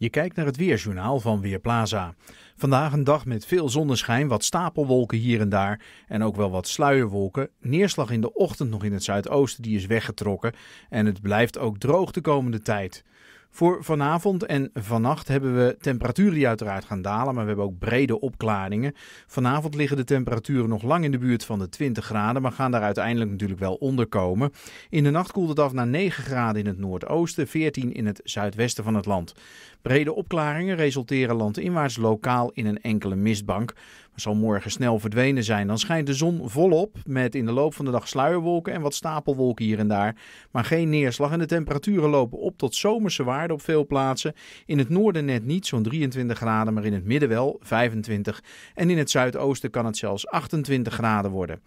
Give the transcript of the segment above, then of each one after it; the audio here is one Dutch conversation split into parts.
Je kijkt naar het weerjournaal van Weerplaza. Vandaag een dag met veel zonneschijn, wat stapelwolken hier en daar en ook wel wat sluierwolken. Neerslag in de ochtend nog in het zuidoosten, die is weggetrokken en het blijft ook droog de komende tijd. Voor vanavond en vannacht hebben we temperaturen die uiteraard gaan dalen, maar we hebben ook brede opklaringen. Vanavond liggen de temperaturen nog lang in de buurt van de 20 graden, maar gaan daar uiteindelijk natuurlijk wel onder komen. In de nacht koelt het af naar 9 graden in het noordoosten, 14 in het zuidwesten van het land. Brede opklaringen resulteren landinwaarts lokaal in een enkele mistbank. Maar zal morgen snel verdwenen zijn. Dan schijnt de zon volop met in de loop van de dag sluierwolken en wat stapelwolken hier en daar. Maar geen neerslag en de temperaturen lopen op tot zomerse waarden op veel plaatsen. In het noorden net niet, zo'n 23 graden, maar in het midden wel 25. En in het zuidoosten kan het zelfs 28 graden worden.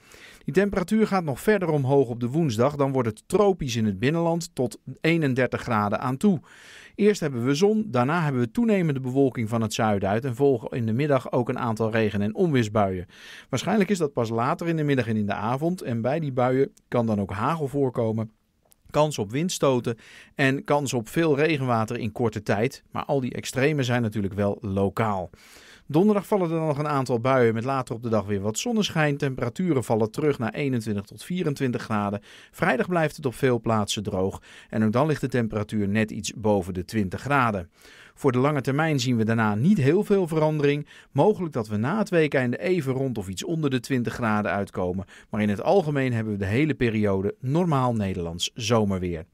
Die temperatuur gaat nog verder omhoog op de woensdag. Dan wordt het tropisch in het binnenland tot 31 graden aan toe. Eerst hebben we zon, daarna hebben we toenemende bewolking van het zuiden uit en volgen in de middag ook een aantal regen- en onweersbuien. Waarschijnlijk is dat pas later in de middag en in de avond en bij die buien kan dan ook hagel voorkomen kans op windstoten en kans op veel regenwater in korte tijd. Maar al die extreme zijn natuurlijk wel lokaal. Donderdag vallen er dan nog een aantal buien met later op de dag weer wat zonneschijn. Temperaturen vallen terug naar 21 tot 24 graden. Vrijdag blijft het op veel plaatsen droog en ook dan ligt de temperatuur net iets boven de 20 graden. Voor de lange termijn zien we daarna niet heel veel verandering. Mogelijk dat we na het weekende even rond of iets onder de 20 graden uitkomen. Maar in het algemeen hebben we de hele periode normaal Nederlands zomerweer.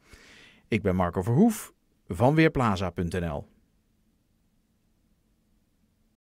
Ik ben Marco Verhoef van Weerplaza.nl